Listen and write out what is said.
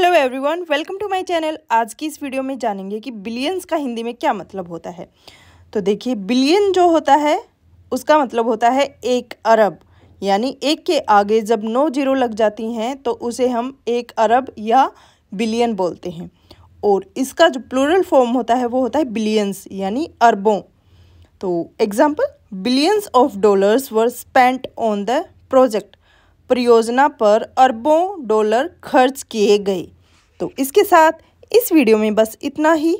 hello everyone welcome to my channel आज की इस वीडियो में जानेंगे कि बिलियंस का हिंदी में क्या मतलब होता है तो देखिए बिलियन जो होता है उसका मतलब होता है एक अरब यानी एक के आगे जब नौ जीरो लग जाती हैं तो उसे हम एक अरब या बिलियन बोलते हैं और इसका जो प्लूरल फॉर्म होता है वो होता है बिलियंस यानी अरबों तो example billions of dollars were spent on the project परियोजना पर अरबों डॉलर खर्च किए गए तो इसके साथ इस वीडियो में बस इतना ही